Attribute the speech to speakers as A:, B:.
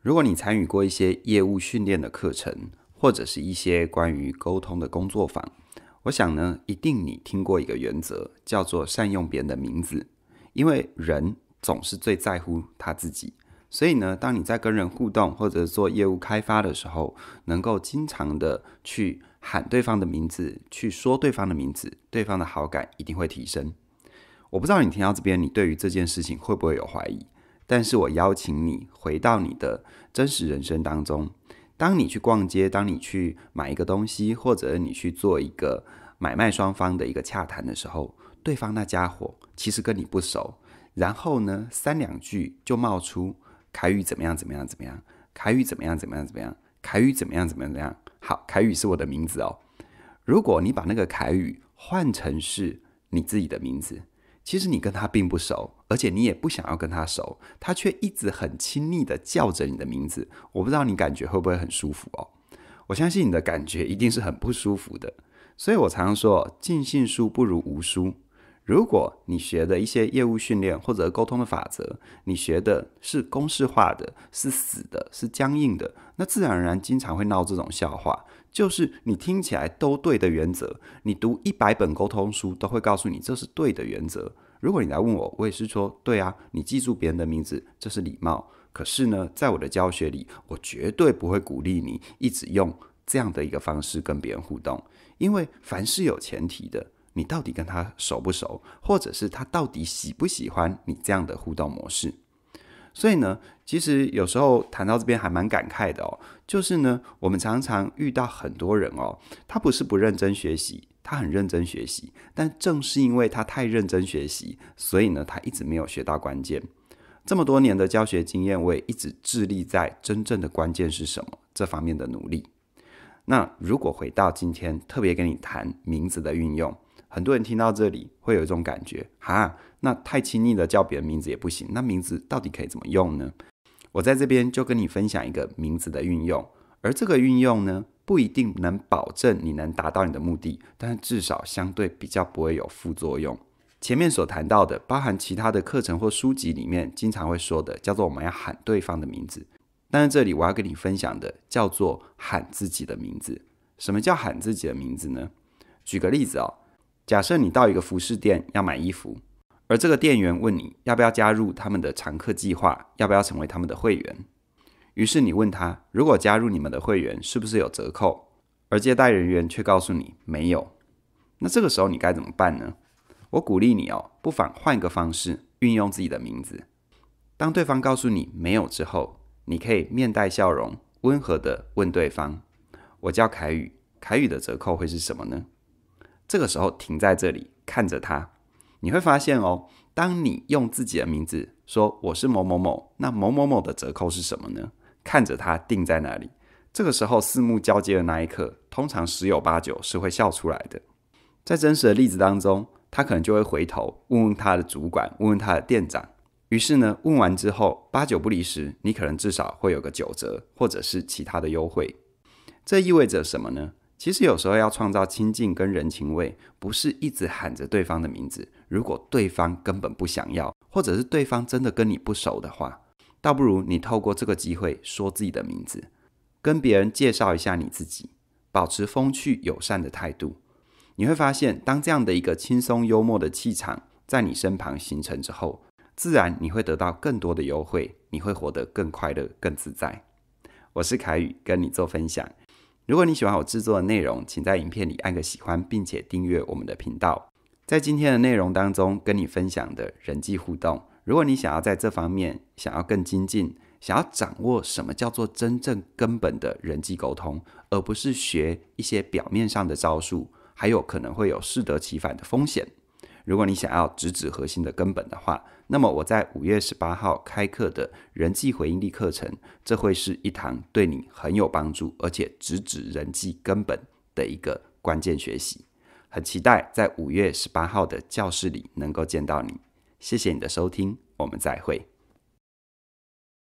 A: 如果你参与过一些业务训练的课程，或者是一些关于沟通的工作坊，我想呢，一定你听过一个原则，叫做善用别人的名字。因为人总是最在乎他自己，所以呢，当你在跟人互动或者做业务开发的时候，能够经常的去喊对方的名字，去说对方的名字，对方的好感一定会提升。我不知道你听到这边，你对于这件事情会不会有怀疑？但是我邀请你回到你的真实人生当中。当你去逛街，当你去买一个东西，或者你去做一个买卖双方的一个洽谈的时候，对方那家伙其实跟你不熟，然后呢，三两句就冒出“凯宇怎么样怎么样怎么样，凯宇怎么样怎么样怎么样，凯宇怎么样怎么样怎么样”。好，凯宇是我的名字哦。如果你把那个凯宇换成是你自己的名字。其实你跟他并不熟，而且你也不想要跟他熟，他却一直很亲昵的叫着你的名字，我不知道你感觉会不会很舒服哦？我相信你的感觉一定是很不舒服的，所以我常常说，尽信书不如无书。如果你学的一些业务训练或者沟通的法则，你学的是公式化的是死的是僵硬的，那自然而然经常会闹这种笑话。就是你听起来都对的原则，你读一百本沟通书都会告诉你这是对的原则。如果你来问我，我也是说对啊，你记住别人的名字这是礼貌。可是呢，在我的教学里，我绝对不会鼓励你一直用这样的一个方式跟别人互动，因为凡是有前提的，你到底跟他熟不熟，或者是他到底喜不喜欢你这样的互动模式。所以呢，其实有时候谈到这边还蛮感慨的哦。就是呢，我们常常遇到很多人哦，他不是不认真学习，他很认真学习，但正是因为他太认真学习，所以呢，他一直没有学到关键。这么多年的教学经验，我也一直致力在真正的关键是什么这方面的努力。那如果回到今天，特别跟你谈名字的运用。很多人听到这里会有一种感觉：哈，那太亲昵的叫别人名字也不行。那名字到底可以怎么用呢？我在这边就跟你分享一个名字的运用，而这个运用呢，不一定能保证你能达到你的目的，但是至少相对比较不会有副作用。前面所谈到的，包含其他的课程或书籍里面经常会说的，叫做我们要喊对方的名字。但是这里我要跟你分享的，叫做喊自己的名字。什么叫喊自己的名字呢？举个例子哦，假设你到一个服饰店要买衣服，而这个店员问你要不要加入他们的常客计划，要不要成为他们的会员。于是你问他，如果加入你们的会员是不是有折扣？而接待人员却告诉你没有。那这个时候你该怎么办呢？我鼓励你哦，不妨换个方式运用自己的名字。当对方告诉你没有之后，你可以面带笑容，温和地问对方：“我叫凯宇，凯宇的折扣会是什么呢？”这个时候停在这里看着他，你会发现哦，当你用自己的名字说我是某某某，那某某某的折扣是什么呢？看着他定在那里，这个时候四目交接的那一刻，通常十有八九是会笑出来的。在真实的例子当中，他可能就会回头问问他的主管，问问他的店长。于是呢，问完之后八九不离十，你可能至少会有个九折或者是其他的优惠。这意味着什么呢？其实有时候要创造亲近跟人情味，不是一直喊着对方的名字。如果对方根本不想要，或者是对方真的跟你不熟的话，倒不如你透过这个机会说自己的名字，跟别人介绍一下你自己，保持风趣友善的态度。你会发现，当这样的一个轻松幽默的气场在你身旁形成之后，自然你会得到更多的优惠，你会活得更快乐、更自在。我是凯宇，跟你做分享。如果你喜欢我制作的内容，请在影片里按个喜欢，并且订阅我们的频道。在今天的内容当中，跟你分享的人际互动，如果你想要在这方面想要更精进，想要掌握什么叫做真正根本的人际沟通，而不是学一些表面上的招数，还有可能会有适得其反的风险。如果你想要直指核心的根本的话，那么我在五月十八号开课的人际回应力课程，这会是一堂对你很有帮助，而且直指人际根本的一个关键学习。很期待在五月十八号的教室里能够见到你。谢谢你的收听，我们再会。